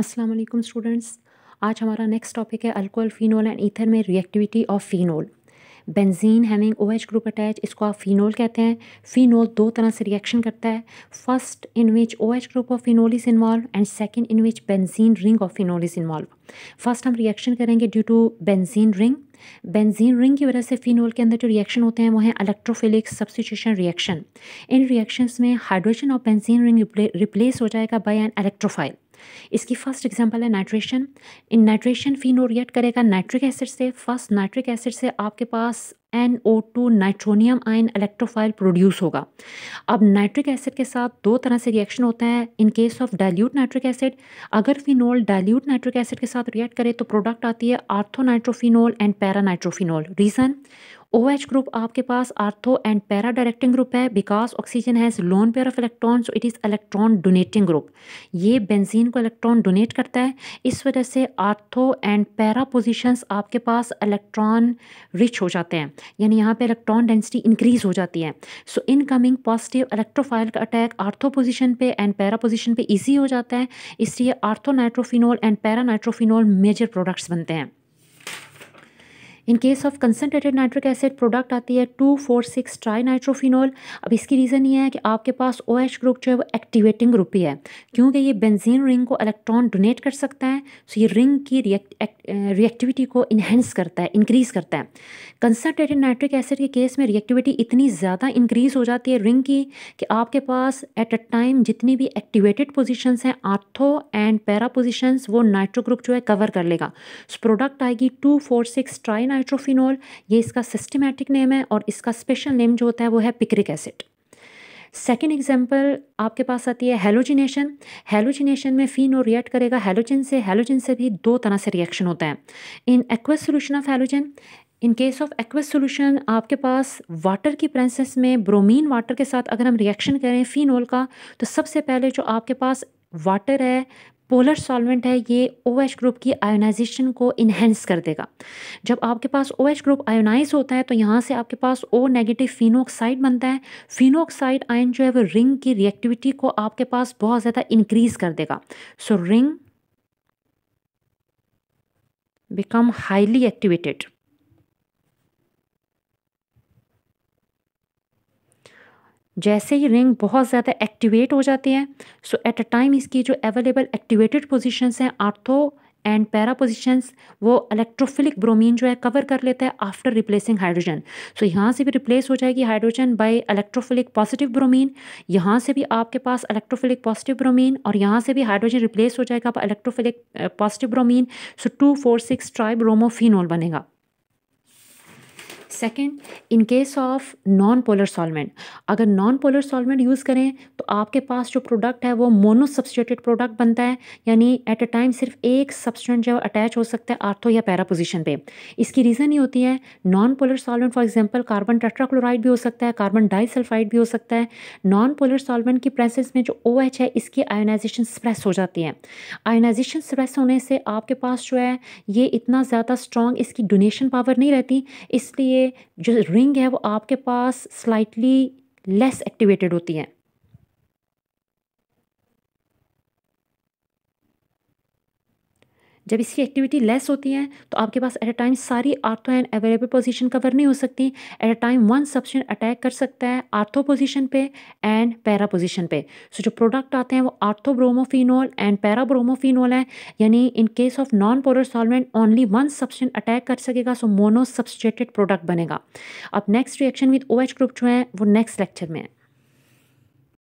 अस्सलाम वालेकुम स्टूडेंट्स आज हमारा नेक्स्ट टॉपिक है अल्कोहल फिनोल एंड ईथर में reactivity of phenol benzene having O H group attach इसको आप फिनोल कहते हैं फिनोल दो तरह से रिएक्शन करता है first in which O H group of phenol is involve and second in which benzene ring of phenol is involve first हम रिएक्शन करेंगे due to benzene ring benzene ring की वजह से फिनोल के अंदर जो रिएक्शन होते हैं वो हैं electrophilic substitution reaction in reactions में हाइड्रोजन और बेंजीन रिंग रिप्लेस हो जाएगा बाय एन इलेक्ट्रोफाइल इसकी फर्स्ट एग्जांपल है nitration in nitration phenol react करेगा नाइट्रिक एसिड से फर्स्ट नाइट्रिक एसिड से आपके पास N O two nitronium ion electrophile produce होगा अब नाइट्रिक एसिड के साथ दो तरह से रिएक्शन होता है in case of dilute nitric acid अगर फिनोल डाइल्यूट नाइट्रिक एसिड के साथ रिएक्ट करे तो प्रोडक्ट आती है ortho nitrophenol and para nitrophenol reason O H group आपके पास ortho and para directing group है because oxygen has lone pair of electron so it is electron donating group ये बेंजीन को इलेक्ट्रॉन डोनेट करता है इस वजह से आर्थो एंड पैरा पोजिशंस आपके पास इलेक्ट्रॉन रिच हो जाते हैं यानी यहाँ पर इलेक्ट्रॉन डेंसिटी इंक्रीज हो जाती है so incoming positive electrophile का अटैक आर्थो पोजिशन पे एंड पैरा पोजिशन पे ईजी हो जाता है इसलिए ortho nitrophenol and para nitrophenol major products बनते हैं in case of concentrated nitric acid product आती है two four six tri nitrophenol अब इसकी रीज़न ये है कि आपके पास ओ OH ग्रुप जो है वो एक्टिवेटिंग ग्रुप ही है क्योंकि ये बेंजीन रिंग को इलेक्ट्रॉन डोनेट कर सकता है सो ये रिंग की रिएक्टिविटी को इन्हेंस करता है इंक्रीज़ करता है कंसनट्रेटेड नाइट्रिक एसिड के केस में रिएक्टिविटी इतनी ज़्यादा इंक्रीज़ हो जाती है रिंग की कि आपके पास एट अ टाइम जितनी भी एक्टिवेटेड पोजिशंस हैं आर्थो एंड पैरा पोजिशंस वो नाइट्रो ग्रुप जो है कवर कर लेगा सो प्रोडक्ट आएगी two four six tri nitrophenol ये इसका सिस्टमैटिक नेम है और इसका स्पेशल नेम जो होता है वो है पिक्रिक एसिड सेकेंड एग्जाम्पल आपके पास आती है हेलोजिनेशन हेलोजिनेशन में फिनो रिएक्ट करेगा हेलोजिन से हेलोजिन से भी दो तरह से रिएक्शन होता है in aqueous solution of halogen in case of aqueous solution आपके पास वाटर की प्रेजेंस में ब्रोमीन वाटर के साथ अगर हम रिएक्शन करें फिनोल का तो सबसे पहले जो आपके पास वाटर है पोलर सॉल्वेंट है ये ओ एच ग्रुप की आयोनाइजेशन को इन्हेंस कर देगा जब आपके पास ओ एच ग्रुप आयोनाइज होता है तो यहाँ से आपके पास ओ नेगेटिव फिनोक्साइड बनता है फिनोक्साइड आयन जो है वो रिंग की रिएक्टिविटी को आपके पास बहुत ज़्यादा इंक्रीज कर देगा so ring become highly activated जैसे ही रिंग बहुत ज़्यादा एक्टिवेट हो जाती है सो एट अ टाइम इसकी जो अवेलेबल एक्टिवेटेड पोजिशंस हैं आर्थो एंड पैरा पोजिशंस वो इलेक्ट्रोफिलिक ब्रोमीन जो है कवर कर लेता है आफ्टर रिप्लेसिंग हाइड्रोजन सो यहाँ से भी रिप्लेस हो जाएगी hydrogen by electrophilic positive bromine यहाँ से भी आपके पास इलेक्ट्रोफिलिक पॉजिटिव ब्रोमीन और यहाँ से भी हाइड्रोजन रिप्लेस हो जाएगा electrophilic positive bromine so two four six tribromophenol बनेगा second in case of non polar solvent अगर नॉन पोलर सॉल्वेंट यूज़ करें तो आपके पास जो प्रोडक्ट है वो मोनो सब्सटेटेड प्रोडक्ट बनता है यानी एट अ टाइम सिर्फ एक सब्सटेंट जो अटैच हो सकता है आर्थो या पैरा पोजिशन पर इसकी रीज़न ये होती है non polar solvent for example carbon tetrachloride भी हो सकता है कार्बन डाइसल्फाइड भी हो सकता है नॉन पोलर सॉलमेंट की प्रेजेंस में जो ओ OH है इसकी आयोनाइजेशन स्प्रेस हो जाती है आयोनाइजेशन स्प्रेस होने से आपके पास जो है ये इतना ज़्यादा स्ट्रॉन्ग इसकी डोनेशन पावर नहीं रहती इसलिए जो रिंग है वो आपके पास स्लाइटली लेस एक्टिवेटेड होती हैं जब इसकी एक्टिविटी लेस होती है तो आपके पास एट अ टाइम सारी ortho and available position cover नहीं हो सकती at a time one substituent attack कर सकता है आर्थो पोजीशन पे एंड पैरा पोजीशन पे सो so, जो प्रोडक्ट आते हैं वो ortho bromophenol and para bromophenol है यानी in case of non polar solvent only one substituent attack कर सकेगा सो मोनो सब्सट्रेटेड प्रोडक्ट बनेगा अब next reaction with O group जो है वो नेक्स्ट लेक्चर में है